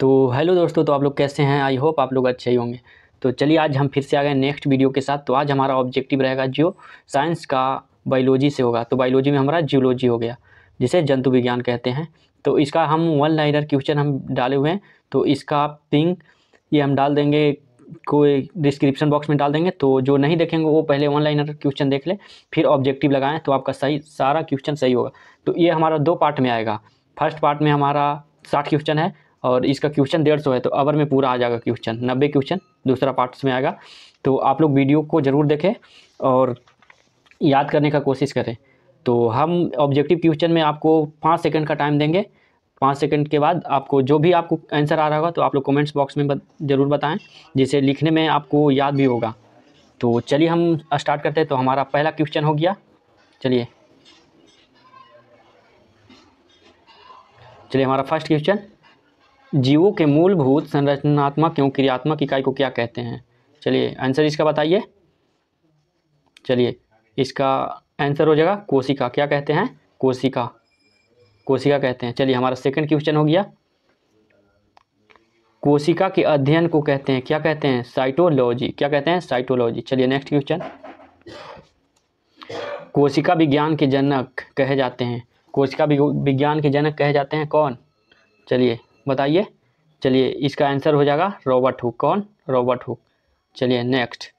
तो हेलो दोस्तों तो आप लोग कैसे हैं आई होप आप लोग अच्छे ही होंगे तो चलिए आज हम फिर से आ गए नेक्स्ट वीडियो के साथ तो आज हमारा ऑब्जेक्टिव रहेगा जियो साइंस का बायोलॉजी से होगा तो बायोलॉजी में हमारा जियोलॉजी हो गया जिसे जंतु विज्ञान कहते हैं तो इसका हम वन लाइनर क्वेश्चन हम डाले हुए हैं तो इसका पिंक ये हम डाल देंगे कोई डिस्क्रिप्शन बॉक्स में डाल देंगे तो जो नहीं देखेंगे वो पहले वन लाइनर क्वेश्चन देख ले फिर ऑब्जेक्टिव लगाएं तो आपका सही सारा क्वेश्चन सही होगा तो ये हमारा दो पार्ट में आएगा फर्स्ट पार्ट में हमारा साठ क्वेश्चन है और इसका क्वेश्चन डेढ़ सौ है तो अवर में पूरा आ जाएगा क्वेश्चन नब्बे क्वेश्चन दूसरा पार्ट में आएगा तो आप लोग वीडियो को ज़रूर देखें और याद करने का कोशिश करें तो हम ऑब्जेक्टिव क्वेश्चन में आपको पाँच सेकंड का टाइम देंगे पाँच सेकंड के बाद आपको जो भी आपको आंसर आ रहा होगा तो आप लोग कमेंट्स बॉक्स में बत, ज़रूर बताएं जिसे लिखने में आपको याद भी होगा तो चलिए हम स्टार्ट करते हैं तो हमारा पहला क्वेश्चन हो गया चलिए चलिए हमारा फर्स्ट क्वेश्चन जीवों के मूलभूत संरचनात्मक एवं क्रियात्मक इकाई को क्या कहते हैं चलिए आंसर इसका बताइए चलिए इसका आंसर हो जाएगा कोशिका क्या कहते हैं कोशिका कोशिका कहते हैं चलिए हमारा सेकंड क्वेश्चन हो गया कोशिका के अध्ययन को कहते हैं क्या कहते हैं साइटोलॉजी क्या कहते हैं साइटोलॉजी चलिए नेक्स्ट क्वेश्चन कोशिका विज्ञान के जनक कहे जाते हैं कोशिका विज्ञान के जनक कहे जाते हैं कौन चलिए बताइए चलिए इसका आंसर हो जाएगा रॉबर्ट हुक कौन रॉबर्ट हुक चलिए नेक्स्ट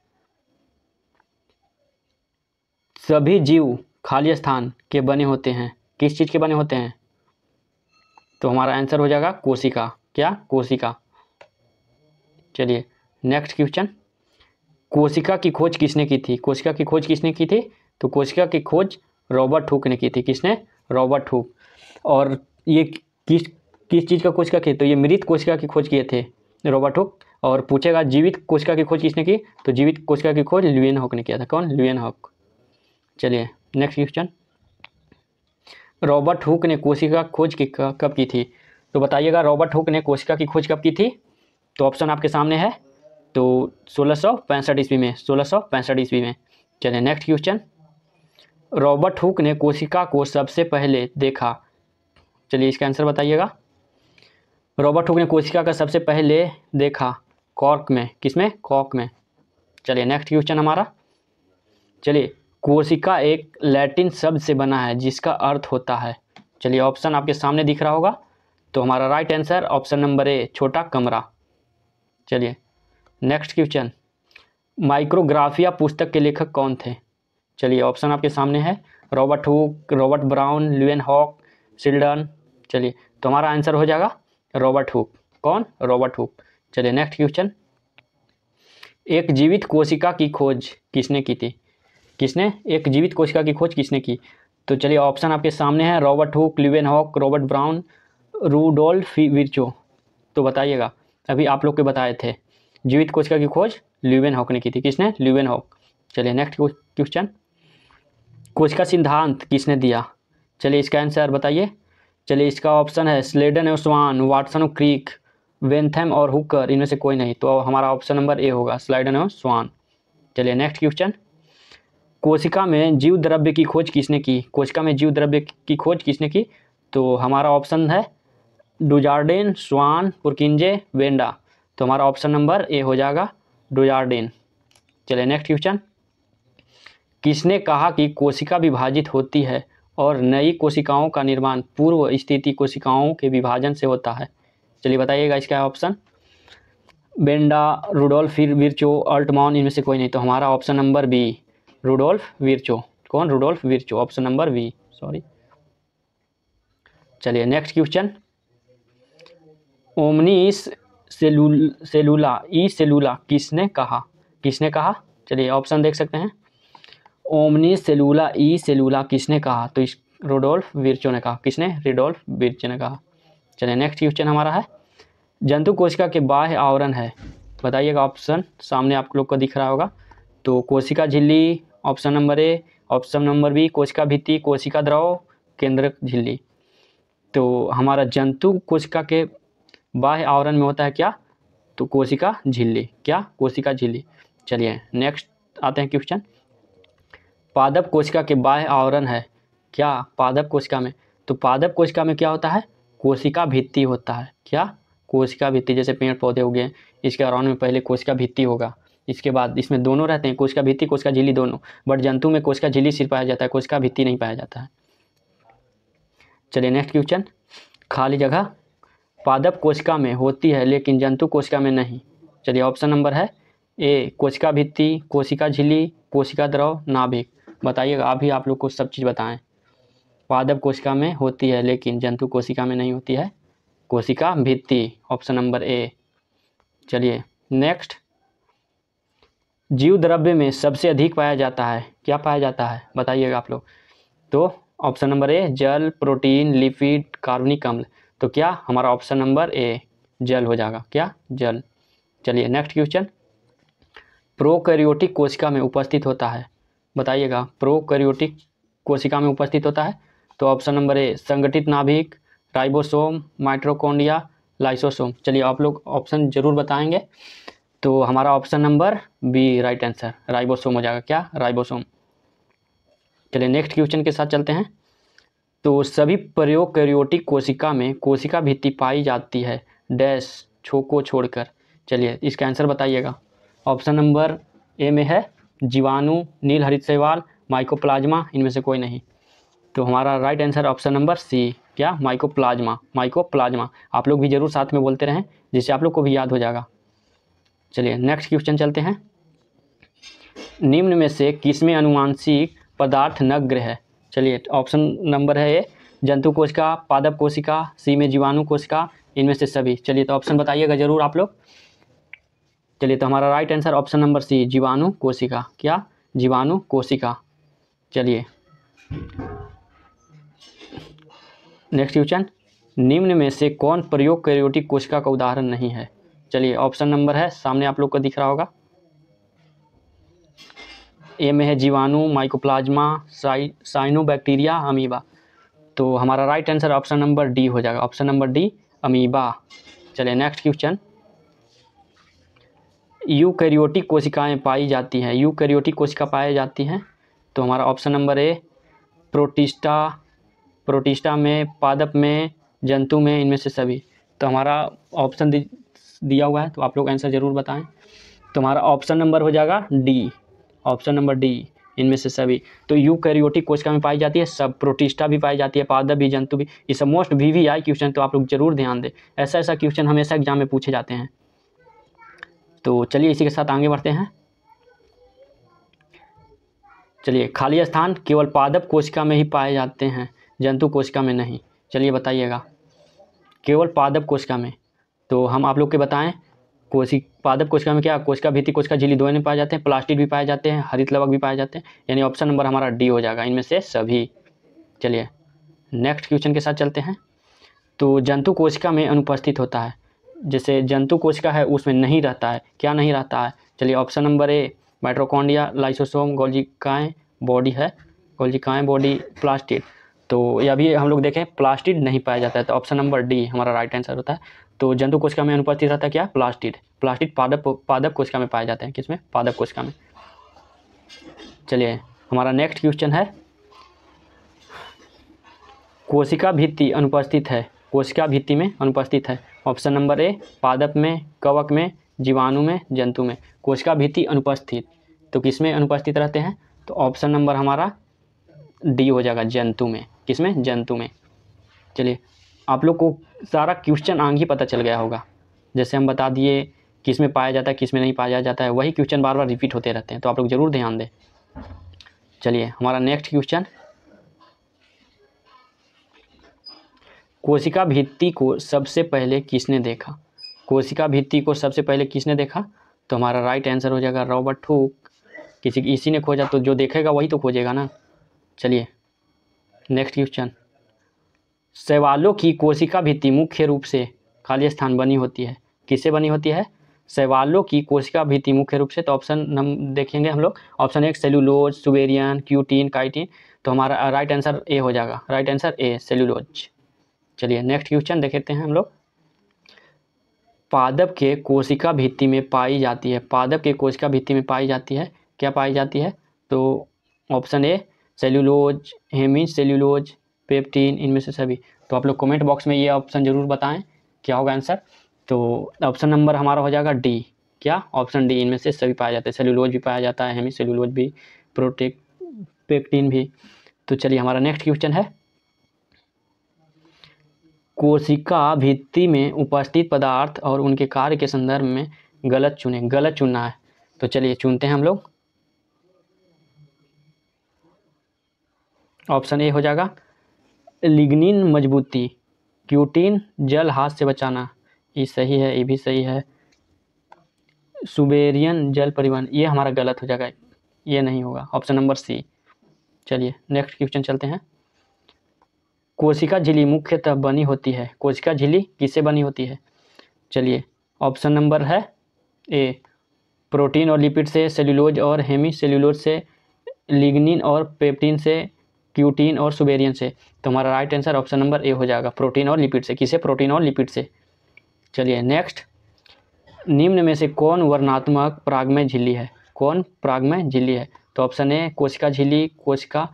सभी जीव खाली स्थान के बने होते हैं किस चीज़ के बने होते हैं तो हमारा आंसर हो जाएगा कोशिका क्या कोशिका चलिए नेक्स्ट क्वेश्चन कोशिका की खोज किसने की थी कोशिका की खोज किसने की थी तो कोशिका की खोज रॉबर्ट हुक ने की थी किसने रॉबर्ट हुक और ये किस किस चीज़ का खोज का की तो ये मृत कोशिका की खोज किए थे रॉबर्ट हुक और पूछेगा जीवित कोशिका की खोज किसने की तो जीवित कोशिका की खोज लुएन हॉक ने किया था कौन लुएन हॉक चलिए नेक्स्ट क्वेश्चन रॉबर्ट हुक ने कोशिका खोज की कब की थी तो बताइएगा रॉबर्ट हुक ने कोशिका की खोज कब की थी तो ऑप्शन आपके सामने है तो सोलह सौ पैंसठ ईस्वी में सोलह सौ पैंसठ ईस्वी में चलिए नेक्स्ट क्वेश्चन रॉबर्ट हुक ने कोशिका को सबसे पहले देखा चलिए इसका आंसर बताइएगा रॉबर्ट हुक ने कोशिका का सबसे पहले देखा कॉर्क में किसमें कॉर्क में चलिए नेक्स्ट क्वेश्चन हमारा चलिए कोशिका एक लैटिन शब्द से बना है जिसका अर्थ होता है चलिए ऑप्शन आपके सामने दिख रहा होगा तो हमारा right answer option number A छोटा कमरा चलिए नेक्स्ट क्वेश्चन माइक्रोग्राफिया पुस्तक के लेखक कौन थे चलिए ऑप्शन आपके सामने है Robert Hooke Robert Brown Leeuwenhoek Schleiden चलिए तो हमारा आंसर हो जाएगा रॉबर्ट हुक कौन रॉबर्ट हुक चलिए नेक्स्ट क्वेश्चन एक जीवित कोशिका की खोज किसने की थी किसने एक जीवित कोशिका की खोज किसने की तो चलिए ऑप्शन आपके सामने है Robert Hooke Leeuwenhoek Robert Brown Rudolf Virchow तो बताइएगा अभी आप लोग के बताए थे जीवित कोशिका की खोज लिवेन हॉक ने की थी किसने लिवेन हॉक चलिए नेक्स्ट क्वेश्चन कोशिका सिद्धांत किसने दिया चलिए इसका आंसर बताइए चलिए इसका ऑप्शन है स्लेडन और स्वान वाटसन क्रिक क्रीक वेंथम और हुकर इनमें से कोई नहीं तो हमारा ऑप्शन नंबर ए होगा स्लेडन और स्वान चलिए नेक्स्ट क्वेश्चन कोशिका में जीव द्रव्य की खोज किसने की कोशिका में जीव द्रव्य की खोज किसने की तो हमारा ऑप्शन है डुजार्डेन स्वान पुरकिंजे वेंडा तो हमारा ऑप्शन नंबर ए हो जाएगा डुजार्डेन चलिए नेक्स्ट क्वेश्चन किसने कहा कि कोशिका विभाजित होती है और नई कोशिकाओं का निर्माण पूर्व स्थिति कोशिकाओं के विभाजन से होता है चलिए बताइएगा इसका option Benda Rudolf Virchow Altmann इनमें से कोई नहीं तो हमारा option number B Rudolf Virchow कौन Rudolf Virchow option number B sorry चलिए नेक्स्ट क्वेश्चन ओमनीस सेलूल सेलूला ई सेलूला किसने कहा किसने कहा चलिए ऑप्शन देख सकते हैं ओमनी सेलूला ई सेलूला किसने कहा तो इस रोडोल्फ विरचो ने कहा किसने रिडोल्फ विरचो ने कहा चलिए नेक्स्ट क्वेश्चन हमारा है जंतु कोशिका के बाह्य आवरण है बताइएगा ऑप्शन सामने आप लोग को दिख रहा होगा तो कोशिका झिल्ली option number A option number B कोशिका भित्ति कोशिका द्रव केंद्र झिल्ली तो हमारा जंतु कोशिका के बाह्य आवरण में होता है क्या तो कोशिका झिल्ली क्या कोशिका झिल्ली चलिए नेक्स्ट आते हैं क्वेश्चन पादप कोशिका के बाह्य आवरण है क्या पादप कोशिका में तो पादप कोशिका में क्या होता है कोशिका भित्ति होता है क्या कोशिका भित्ति जैसे पेड़ पौधे हो गए इसके अराउंड में पहले कोशिका भित्ति होगा इसके बाद इसमें दोनों रहते हैं कोशिका भित्ति कोशिका झिली दोनों बट जंतु में कोशिका झिली सिर पाया जाता है कोशिका भित्ति नहीं पाया जाता है चलिए नेक्स्ट क्वेश्चन खाली जगह पादप कोशिका में होती है लेकिन जंतु कोशिका में नहीं चलिए ऑप्शन नंबर है ए कोशिका भित्ति कोशिका झिली कोशिका द्रव नाभिक बताइएगा आप आप लोग को सब चीज़ बताएं पादप कोशिका में होती है लेकिन जंतु कोशिका में नहीं होती है कोशिका भित्ति ऑप्शन नंबर ए चलिए नेक्स्ट जीव द्रव्य में सबसे अधिक पाया जाता है क्या पाया जाता है बताइएगा आप लोग तो ऑप्शन नंबर ए जल प्रोटीन लिपिड कार्बनिक अम्ल तो क्या हमारा ऑप्शन नंबर ए जल हो जाएगा क्या जल चलिए नेक्स्ट क्वेश्चन प्रोकैरियोटिक कोशिका में उपस्थित होता है बताइएगा प्रोकैरियोटिक कोशिका में उपस्थित होता है तो ऑप्शन नंबर ए संगठित नाभिक राइबोसोम माइट्रोकोंडिया लाइसोसोम चलिए आप लोग ऑप्शन जरूर बताएंगे तो हमारा option number B right answer ribosome हो जाएगा क्या राइबोसोम चलिए नेक्स्ट क्वेश्चन के साथ चलते हैं तो सभी प्रयोग कैरियोटिक कोशिका में कोशिका भित्ति पाई जाती है डैश छो को छोड़कर चलिए इसका आंसर बताइएगा ऑप्शन नंबर ए में है जीवाणु नील हरित शैवाल माइकोप्लाज्मा इनमें से कोई नहीं तो हमारा right answer option number C क्या माइकोप्लाज्मा माइकोप्लाज्मा आप लोग भी ज़रूर साथ में बोलते रहें जिससे आप लोग को भी याद हो जाएगा चलिए नेक्स्ट क्वेश्चन चलते हैं निम्न में से किसमें अनुवांशिक पदार्थ नग्र है चलिए ऑप्शन नंबर है ए जंतु कोशिका पादप कोशिका सी में जीवाणु कोशिका इनमें से सभी चलिए तो ऑप्शन बताइएगा ज़रूर आप लोग चलिए तो हमारा right answer option number C जीवाणु कोशिका क्या जीवाणु कोशिका चलिए नेक्स्ट क्वेश्चन निम्न में से कौन प्रयोग कैरियोटिक कोशिका का उदाहरण नहीं है चलिए ऑप्शन नंबर है सामने आप लोग को दिख रहा होगा ए में है जीवाणु माइकोप्लाज्मा साइ साइनोबैक्टीरिया अमीबा तो हमारा right answer option number D हो जाएगा ऑप्शन नंबर डी अमीबा चलिए नेक्स्ट क्वेश्चन यूकैरियोटिक कोशिकाएं पाई जाती हैं यूकैरियोटिक कोशिका पाई जाती हैं तो हमारा option number A protista protista में पादप में जंतु में इनमें से सभी तो हमारा ऑप्शन दिया हुआ है तो आप लोग आंसर ज़रूर बताएं तो हमारा ऑप्शन नंबर हो जाएगा डी ऑप्शन नंबर डी इनमें से सभी तो यू कैरियोटिक कोशिका में पाई जाती है सब प्रोटिस्टा भी पाई जाती है पादप भी जंतु भी ये सब most V V I question तो आप लोग जरूर ध्यान दें ऐसा ऐसा क्वेश्चन हमेशा एग्जाम में पूछे जाते हैं तो चलिए इसी के साथ आगे बढ़ते हैं चलिए खाली स्थान केवल पादप कोशिका में ही पाए जाते हैं जंतु कोशिका में नहीं चलिए बताइएगा केवल पादप कोशिका में तो हम आप लोग के बताएं कोशी पादप कोशिका में क्या कोशिका भीति कोशिका झीली दो पाए जाते हैं प्लास्टिक भी पाए जाते हैं हरित लवक भी पाए जाते हैं यानी ऑप्शन नंबर हमारा डी हो जाएगा इनमें से सभी चलिए नेक्स्ट क्वेश्चन के साथ चलते हैं तो जंतु कोशिका में अनुपस्थित होता है जैसे जंतु कोशिका है उसमें नहीं रहता है क्या नहीं रहता है चलिए option number A mitochondria lysosome गोल्जिकाएँ बॉडी है गोल्जिकाएँ बॉडी प्लास्टिड तो यह भी हम लोग देखें प्लास्टिड नहीं पाया जाता है तो ऑप्शन नंबर डी हमारा राइट आंसर होता है तो जंतु कोशिका में अनुपस्थित रहता है क्या प्लास्टिड प्लास्टिड पादप पादप कोशिका में पाए जाते हैं किसमें पादप कोशिका में चलिए हमारा नेक्स्ट क्वेश्चन है कोशिका भित्ति अनुपस्थित है कोशिका भित्ति में अनुपस्थित है ऑप्शन नंबर ए पादप में कवक में जीवाणु में जंतु में कोशिका भित्ति अनुपस्थित तो किस में अनुपस्थित रहते हैं तो ऑप्शन नंबर हमारा डी हो जाएगा जंतु में किस में जंतु में चलिए आप लोग को सारा क्वेश्चन आंग ही पता चल गया होगा जैसे हम बता दिए किस में पाया जाता है किस में नहीं पाया जाता है वही क्वेश्चन बार बार रिपीट होते रहते हैं तो आप लोग ज़रूर ध्यान दें चलिए हमारा नेक्स्ट क्वेश्चन कोशिका भित्ति को सबसे पहले किसने देखा कोशिका भित्ति को सबसे पहले किसने देखा तो हमारा राइट आंसर हो जाएगा रॉबर्ट हुक किसी इसी ने खोजा तो जो देखेगा वही तो खोजेगा ना चलिए नेक्स्ट क्वेश्चन शैवालों की कोशिका भित्ति मुख्य रूप से खाली स्थान बनी होती है किससे बनी होती है शैवालों की कोशिका भित्ति मुख्य रूप से तो ऑप्शन हम देखेंगे हम लोग ऑप्शन एक सेलुलोज सुबेरियन क्यूटीन काइटीन तो हमारा राइट आंसर ए हो जाएगा राइट आंसर ए सेलुलोज चलिए नेक्स्ट क्वेश्चन देखते हैं हम लोग पादप के कोशिका भित्ति में पाई जाती है पादप के कोशिका भित्ति में पाई जाती है क्या पाई जाती है तो option A cellulose hemicellulose pectin इनमें से सभी तो आप लोग कमेंट बॉक्स में ये ऑप्शन ज़रूर बताएं क्या होगा आंसर तो ऑप्शन नंबर हमारा हो जाएगा डी क्या ऑप्शन डी इनमें से सभी पाया जाता है सेल्यूलोज भी पाया जाता है हेमिन सेल्यूलोज भी प्रोटेक्ट पेप्टीन भी तो चलिए हमारा नेक्स्ट क्वेश्चन है कोशिका भित्ति में उपस्थित पदार्थ और उनके कार्य के संदर्भ में गलत चुने गलत चुनना है तो चलिए चुनते हैं हम लोग ऑप्शन ए हो जाएगा लिग्निन मजबूती क्यूटीन जल हाथ से बचाना ये सही है ये भी सही है सुबेरियन जल परिवहन ये हमारा गलत हो जाएगा ये नहीं होगा ऑप्शन नंबर सी चलिए नेक्स्ट क्वेश्चन चलते हैं कोशिका झिली मुख्यतः बनी होती है कोशिका झिली किससे बनी होती है चलिए ऑप्शन नंबर है ए प्रोटीन और लिपिड से सेल्यूलोज और हेमी सेल्यूलोज से लिग्निन और पेप्टीन से क्यूटीन और सुबेरियन से तो हमारा right answer option number A हो जाएगा प्रोटीन और लिपिड से किसे प्रोटीन और लिपिड से चलिए नेक्स्ट निम्न में से कौन वर्णात्मक प्रागमय झिल्ली है कौन प्रागमय झिल्ली है तो ऑप्शन ए कोशिका झिल्ली कोशिका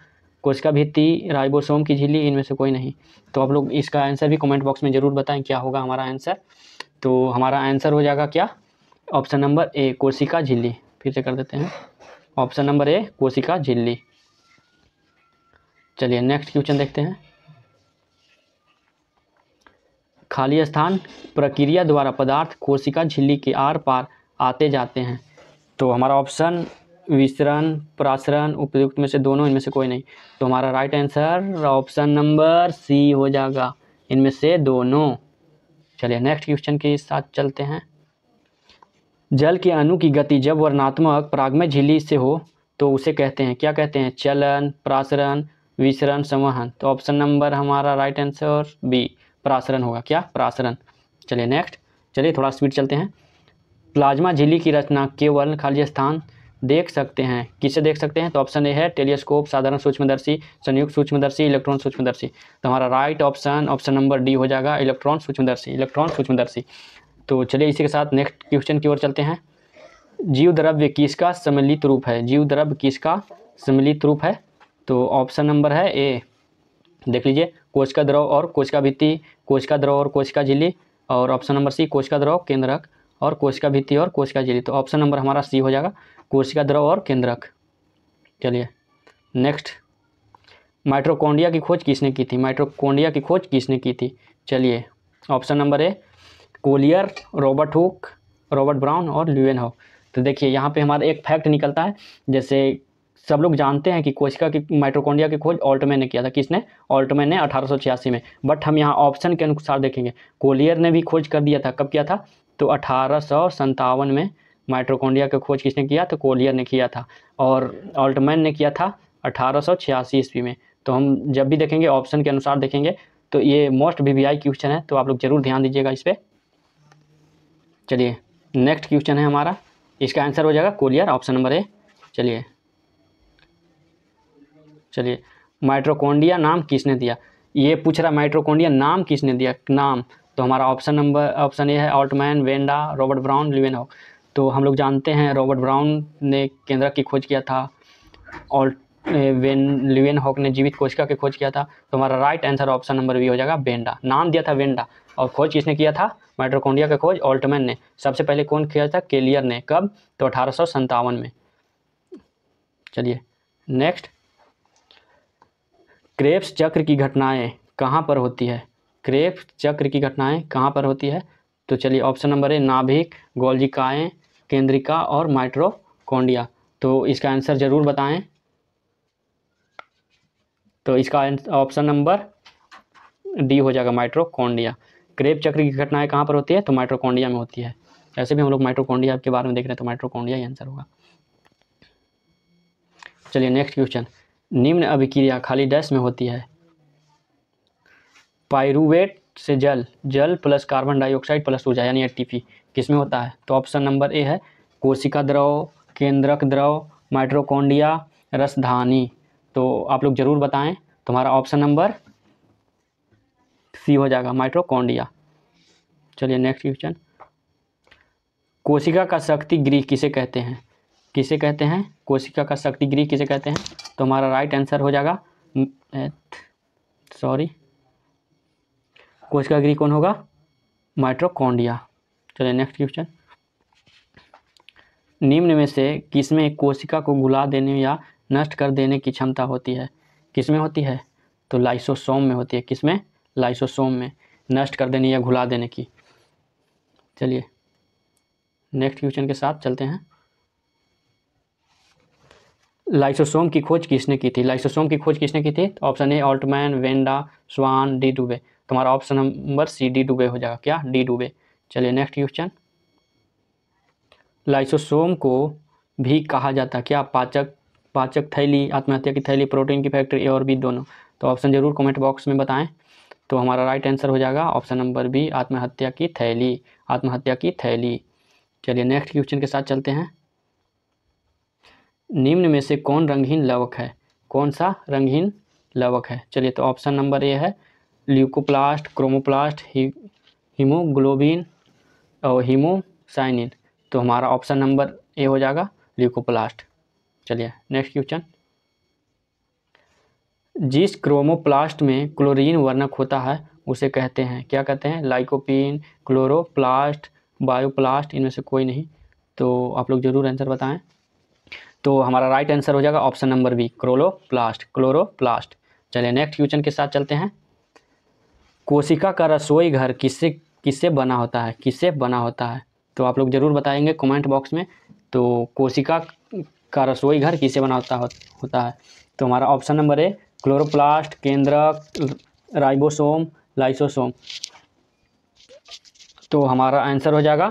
कोशिका भित्ति राइबोसोम की झिल्ली इनमें से कोई नहीं तो आप लोग इसका आंसर भी कमेंट बॉक्स में ज़रूर बताएं क्या होगा हमारा आंसर तो हमारा आंसर हो जाएगा क्या ऑप्शन नंबर ए कोशिका झिल्ली फिर से कर देते हैं ऑप्शन नंबर ए कोशिका झिल्ली चलिए नेक्स्ट क्वेश्चन देखते हैं खाली स्थान प्रक्रिया द्वारा पदार्थ कोशिका झिल्ली के आर पार आते जाते हैं तो हमारा ऑप्शन विसरण प्रासरण उपयुक्त में से दोनों इनमें से कोई नहीं तो हमारा right answer option number C हो जाएगा इनमें से दोनों चलिए नेक्स्ट क्वेश्चन के साथ चलते हैं जल के अणु की गति जब वर्णात्मक प्रागमय झीली से हो तो उसे कहते हैं क्या कहते हैं चलन प्रासरण विसरण संवहन तो ऑप्शन नंबर हमारा राइट आंसर बी प्रासरण होगा क्या प्रासरण चलिए नेक्स्ट चलिए थोड़ा स्पीड चलते हैं प्लाज्मा झीली की रचना केवल खाली स्थान देख सकते हैं किसे देख सकते हैं तो ऑप्शन ए है टेलीस्कोप साधारण सूक्ष्मदर्शी संयुक्त सूक्ष्मदर्शी इलेक्ट्रॉन सूक्ष्मदर्शी तो हमारा right option option number D हो जाएगा इलेक्ट्रॉन सूक्ष्मदर्शी इलेक्ट्रॉन सूक्ष्मदर्शी तो चलिए इसी के साथ नेक्स्ट क्वेश्चन की ओर चलते हैं जीव द्रव्य किसका सम्मिलित रूप है जीव द्रव्य किसका सम्मिलित रूप है तो ऑप्शन नंबर है ए देख लीजिए कोशिका द्रव और कोशिका भित्ति कोशिका द्रव और कोशिका झिल्ली और ऑप्शन नंबर सी कोशिका द्रव केंद्रक और कोशिका भित्ति और कोशिका झिल्ली तो ऑप्शन नंबर हमारा सी हो जाएगा कोशिका द्रव और केंद्रक चलिए नेक्स्ट माइट्रोकोंडिया की खोज किसने की थी माइट्रोकोंडिया की खोज किसने की थी चलिए ऑप्शन नंबर ए कोलियर रॉबर्ट हुक रॉबर्ट ब्राउन और ल्यूएन हॉक तो देखिए यहाँ पे हमारा एक फैक्ट निकलता है जैसे सब लोग जानते हैं कि कोशिका की माइट्रोकोंडिया की खोज ऑल्टमैन ने किया था किसने ऑल्टमैन ने अठारह में बट हम यहाँ ऑप्शन के अनुसार देखेंगे कोलियर ने भी खोज कर दिया था कब किया था तो अठारह में माइट्रोकोंडिया का खोज किसने किया तो कोलियर ने किया था और ऑल्टमैन ने किया था अठारह ईस्वी में तो हम जब भी देखेंगे ऑप्शन के अनुसार देखेंगे तो ये मोस्ट वी क्वेश्चन है तो आप लोग ज़रूर ध्यान दीजिएगा इस पर चलिए नेक्स्ट क्वेश्चन है हमारा इसका आंसर हो जाएगा कोलियर ऑप्शन नंबर ए चलिए चलिए माइट्रोकोंडिया नाम किसने दिया ये पूछ रहा माइट्रोकोंडिया नाम किसने दिया नाम तो हमारा ऑप्शन नंबर ऑप्शन ये है Altmann Benda Robert Brown Leeuwen तो हम लोग जानते हैं रॉबर्ट ब्राउन ने केंद्रक की खोज किया था ऑल्ट वेन लिवेन हॉक ने जीवित कोशिका की खोज किया था तो हमारा right answer option number B हो जाएगा वेंडा नाम दिया था वेंडा और खोज किसने किया था माइट्रोकोंडिया का खोज ऑल्टमैन ने सबसे पहले कौन किया था केलियर ने कब तो अठारह में चलिए नेक्स्ट क्रेप्स चक्र की घटनाएं कहाँ पर होती है क्रेप चक्र की घटनाएं कहाँ पर होती है तो चलिए ऑप्शन नंबर है नाभिक गोल्जिकाएँ केंद्रिका और माइट्रोकोंडिया तो इसका आंसर ज़रूर बताएं तो इसका ऑप्शन नंबर डी हो जाएगा माइट्रोकोंडिया क्रेप चक्र की घटनाएं कहाँ पर होती है तो माइट्रोकोंडिया में होती है ऐसे भी हम लोग माइट्रोकोंडिया के बारे में देख रहे हैं तो माइट्रोकोंडिया ही आंसर होगा चलिए नेक्स्ट क्वेश्चन निम्न अभिक्रिया खाली डैश में होती है पायरुवेट से जल जल प्लस कार्बन डाइऑक्साइड प्लस ऊर्जा यानी एटीपी किसमें होता है तो ऑप्शन नंबर ए है कोशिका द्रव केंद्रक द्रव माइट्रोकोंडिया रसधानी तो आप लोग ज़रूर बताएं तुम्हारा ऑप्शन नंबर सी हो जाएगा माइट्रोकोंडिया चलिए नेक्स्ट क्वेश्चन कोशिका का शक्ति गृह किसे कहते हैं किसे कहते हैं कोशिका का शक्ति गृह किसे कहते हैं तो हमारा राइट आंसर हो जाएगा सॉरी कोच का कौन होगा माइट्रोकॉन्डिया चलिए नेक्स्ट क्वेश्चन निम्न में से किसमें कोशिका को गुला देने या नष्ट कर देने की क्षमता होती है किसमें होती है तो लाइसोसोम में होती है किसमें लाइसोसोम में नष्ट कर देने या घुला देने की चलिए नेक्स्ट क्वेश्चन के साथ चलते हैं लाइसोसोम की खोज किसने की थी लाइसोसोम की खोज किसने की थी option A Altmann Benda Swann de Duve तुम्हारा ऑप्शन नंबर सी डी डूबे हो जाएगा क्या डी डूबे चलिए नेक्स्ट क्वेश्चन लाइसोसोम को भी कहा जाता है क्या पाचक पाचक थैली आत्महत्या की थैली प्रोटीन की फैक्ट्री ए और बी दोनों तो ऑप्शन जरूर कमेंट बॉक्स में बताएं तो हमारा राइट आंसर हो जाएगा ऑप्शन नंबर बी आत्महत्या की थैली आत्महत्या की थैली चलिए नेक्स्ट क्वेश्चन के साथ चलते हैं निम्न में से कौन रंगहीन लवक है कौन सा रंगहीन लवक है चलिए तो ऑप्शन नंबर ए है ल्यूकोप्लास्ट क्रोमोप्लास्ट हीमोग्लोबिन और हीमोसाइनिन तो हमारा ऑप्शन नंबर ए हो जाएगा ल्यूकोप्लास्ट चलिए नेक्स्ट क्वेश्चन जिस क्रोमोप्लास्ट में क्लोरीन वर्णक होता है उसे कहते हैं क्या कहते हैं लाइकोपिन क्लोरोप्लास्ट बायोप्लास्ट इनमें से कोई नहीं तो आप लोग ज़रूर आंसर बताएं तो हमारा राइट आंसर हो जाएगा option number B chloroplast chloroplast चलिए नेक्स्ट क्वेश्चन के साथ चलते हैं कोशिका का रसोई घर किससे किससे बना होता है किससे बना होता है तो आप लोग ज़रूर बताएंगे कमेंट बॉक्स में तो कोशिका का रसोई घर किससे बना होता होता है तो हमारा ऑप्शन नंबर ए क्लोरोप्लास्ट केंद्रक राइबोसोम लाइसोसोम तो हमारा आंसर हो जाएगा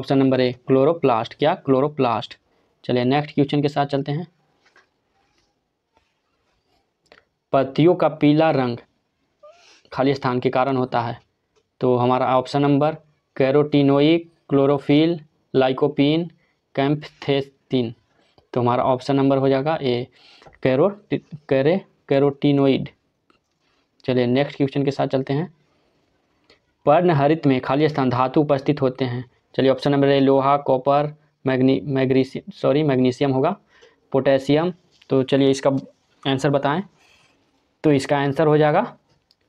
ऑप्शन नंबर ए क्लोरोप्लास्ट क्या क्लोरोप्लास्ट चलिए नेक्स्ट क्वेश्चन के साथ चलते हैं पत्तियों का पीला रंग खाली स्थान के कारण होता है तो हमारा option number carotenoid chlorophyll lycopene कैम्पथेस्टिन तो हमारा ऑप्शन नंबर हो जाएगा ए कैरो कैरे कैरोटीनोइड चलिए नेक्स्ट क्वेश्चन के साथ चलते हैं पर्णहरित में खाली स्थान धातु उपस्थित होते हैं चलिए ऑप्शन नंबर ए लोहा कॉपर मैग्नी मैग्नीशियम सॉरी मैग्नीशियम होगा पोटेशियम तो चलिए इसका आंसर बताएं तो इसका आंसर हो जाएगा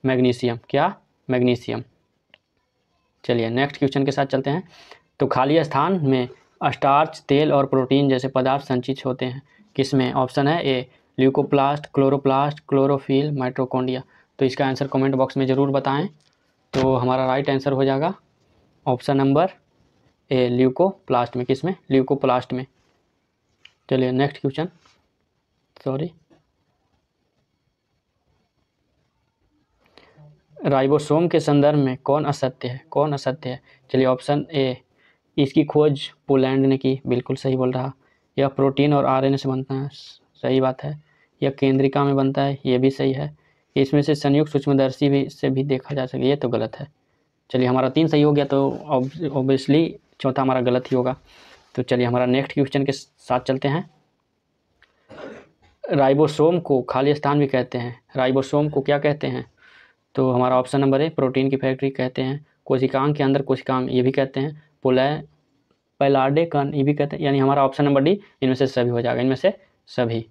मैग्नीशियम क्या मैग्नीशियम चलिए नेक्स्ट क्वेश्चन के साथ चलते हैं तो खाली स्थान में स्टार्च तेल और प्रोटीन जैसे पदार्थ संचित होते हैं किसमें ऑप्शन है A leucoplast chloroplast chlorophyll mitochondria तो इसका आंसर कमेंट बॉक्स में ज़रूर बताएं तो हमारा राइट आंसर हो जाएगा ऑप्शन नंबर ए ल्यूकोप्लास्ट में किस में ल्यूकोप्लास्ट में चलिए नेक्स्ट क्वेश्चन सॉरी राइबोसोम के संदर्भ में कौन असत्य है कौन असत्य है चलिए ऑप्शन ए इसकी खोज पोलैंड ने की बिल्कुल सही बोल रहा यह प्रोटीन और आरएनए से बनता है सही बात है यह केंद्रिका में बनता है ये भी सही है इसमें से संयुक्त सूक्ष्मदर्शी भी से भी देखा जा सके ये तो गलत है चलिए हमारा तीन सही हो गया तो ऑब्वियसली चौथा हमारा गलत ही होगा तो चलिए हमारा नेक्स्ट क्वेश्चन के साथ चलते हैं राइबोसोम को खाली स्थान भी कहते हैं राइबोसोम को क्या कहते हैं तो हमारा ऑप्शन नंबर है प्रोटीन की फैक्ट्री कहते हैं कोशिकांग के अंदर कोशिकांग ये भी कहते हैं पोलै पैलाडे कन ये भी कहते हैं यानी हमारा ऑप्शन नंबर डी इनमें से सभी हो जाएगा इनमें से सभी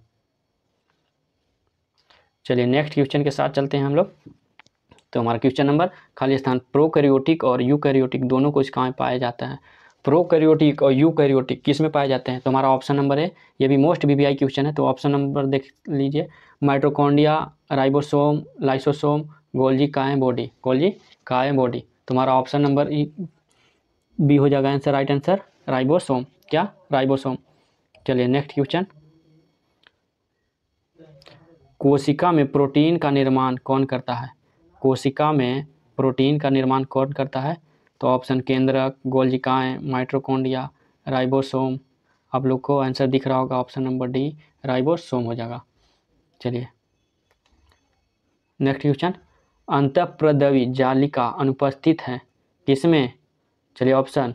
चलिए नेक्स्ट क्वेश्चन के साथ चलते हैं हम लोग तो हमारा क्वेश्चन नंबर खाली स्थान प्रोकैरियोटिक और यूकैरियोटिक दोनों कोशिकाएं पाया जाता है प्रोकैरियोटिक और यूकैरियोटिक किस में पाए जाते हैं तो हमारा ऑप्शन नंबर है ये भी मोस्ट बीबीआई क्वेश्चन है तो ऑप्शन नंबर देख लीजिए माइट्रोकॉन्डिया राइबोसोम लाइसोसोम गोलजी जी का है बॉडी गोलजी जी का है बॉडी तुम्हारा ऑप्शन नंबर ई बी हो जाएगा आंसर राइट आंसर राइबोसोम क्या राइबोसोम चलिए नेक्स्ट क्वेश्चन कोशिका में प्रोटीन का निर्माण कौन करता है कोशिका में प्रोटीन का निर्माण कौन करता है तो ऑप्शन केंद्रक गोलजिकाएँ माइट्रोकोंडिया राइबोसोम आप लोग को आंसर दिख रहा होगा ऑप्शन नंबर डी राइबोसोम हो जाएगा चलिए नेक्स्ट क्वेश्चन प्रदवी जालिका अनुपस्थित है जिसमें चलिए ऑप्शन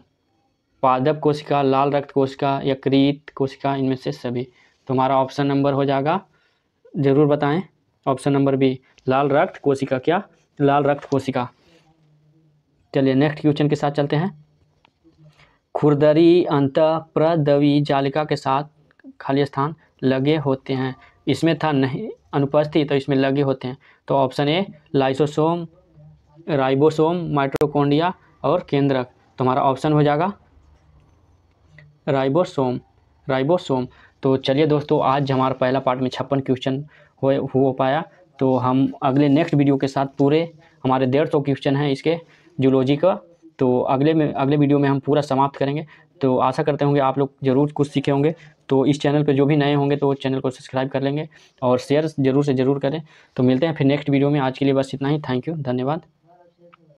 पादप कोशिका लाल रक्त कोशिका यकृत कोशिका इनमें से सभी तो हमारा ऑप्शन नंबर हो जाएगा ज़रूर बताएं ऑप्शन नंबर बी लाल रक्त कोशिका क्या लाल रक्त कोशिका चलिए नेक्स्ट क्वेश्चन के साथ चलते हैं खुरदरी अंत प्रदवी जालिका के साथ खाली स्थान लगे होते हैं इसमें था नहीं अनुपस्थित तो इसमें लगे होते हैं तो option A lysosome ribosome mitochondria और केंद्रक तो हमारा ऑप्शन हो जाएगा राइबोसोम राइबोसोम तो चलिए दोस्तों आज हमारा पहला पार्ट में छप्पन क्वेश्चन हो हो पाया तो हम अगले नेक्स्ट वीडियो के साथ पूरे हमारे डेढ़ सौ क्वेश्चन हैं इसके जूलॉजी का तो अगले में अगले वीडियो में हम पूरा समाप्त करेंगे तो आशा करते होंगे आप लोग ज़रूर कुछ सीखे होंगे तो इस चैनल पे जो भी नए होंगे तो चैनल को सब्सक्राइब कर लेंगे और शेयर ज़रूर से ज़रूर करें तो मिलते हैं फिर नेक्स्ट वीडियो में आज के लिए बस इतना ही थैंक यू धन्यवाद